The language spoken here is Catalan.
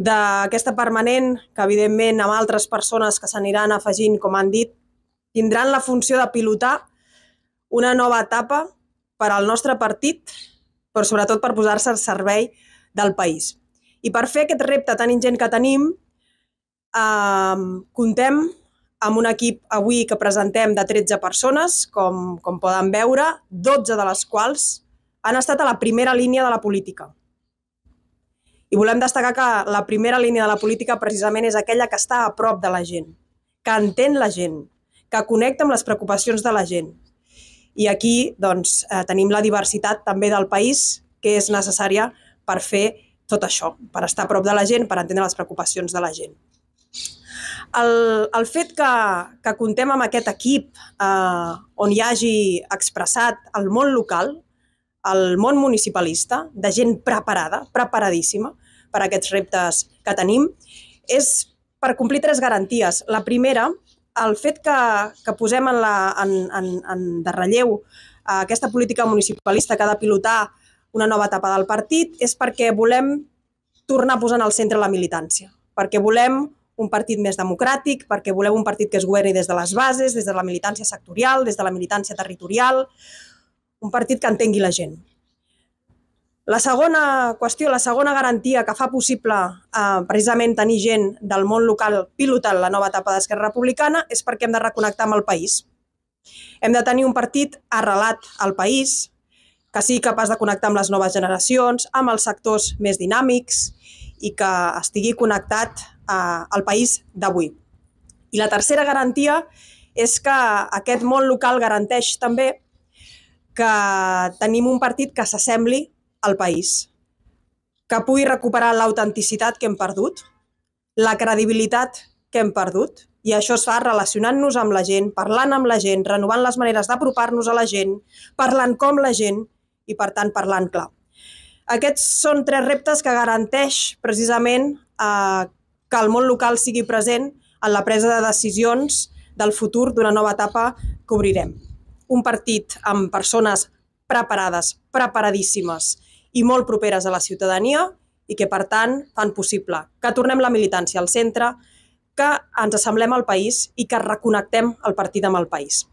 d'aquesta permanent, que evidentment amb altres persones que s'aniran afegint, com han dit, tindran la funció de pilotar una nova etapa per al nostre partit, però sobretot per posar-se al servei del país. I per fer aquest repte tan ingent que tenim, eh, comptem amb un equip avui que presentem de 13 persones, com, com poden veure, 12 de les quals han estat a la primera línia de la política i volem destacar que la primera línia de la política precisament és aquella que està a prop de la gent, que entén la gent, que connecta amb les preocupacions de la gent. I aquí doncs, eh, tenim la diversitat també del país que és necessària per fer tot això, per estar a prop de la gent, per entendre les preocupacions de la gent. El, el fet que, que contem amb aquest equip eh, on hi hagi expressat el món local, el món municipalista, de gent preparada, preparadíssima per a aquests reptes que tenim, és per complir tres garanties. La primera, el fet que, que posem en, la, en, en, en de relleu eh, aquesta política municipalista que ha de pilotar una nova etapa del partit és perquè volem tornar a posar en el centre la militància, perquè volem un partit més democràtic, perquè volem un partit que es governi des de les bases, des de la militància sectorial, des de la militància territorial, un partit que entengui la gent. La segona qüestió, la segona garantia que fa possible eh, precisament tenir gent del món local pilotant la nova etapa d'Esquerra Republicana és perquè hem de reconnectar amb el país. Hem de tenir un partit arrelat al país, que sigui capaç de connectar amb les noves generacions, amb els sectors més dinàmics i que estigui connectat eh, al país d'avui. I la tercera garantia és que aquest món local garanteix també que tenim un partit que s'assembli al país, que pugui recuperar l'autenticitat que hem perdut, la credibilitat que hem perdut, i això es fa relacionant-nos amb la gent, parlant amb la gent, renovant les maneres d'apropar-nos a la gent, parlant com la gent i, per tant, parlant clar. Aquests són tres reptes que garanteix precisament eh, que el món local sigui present en la presa de decisions del futur d'una nova etapa que obrirem un partit amb persones preparades, preparadíssimes i molt properes a la ciutadania i que, per tant, fan possible que tornem la militància al centre, que ens assemblem al país i que reconnectem el partit amb el país.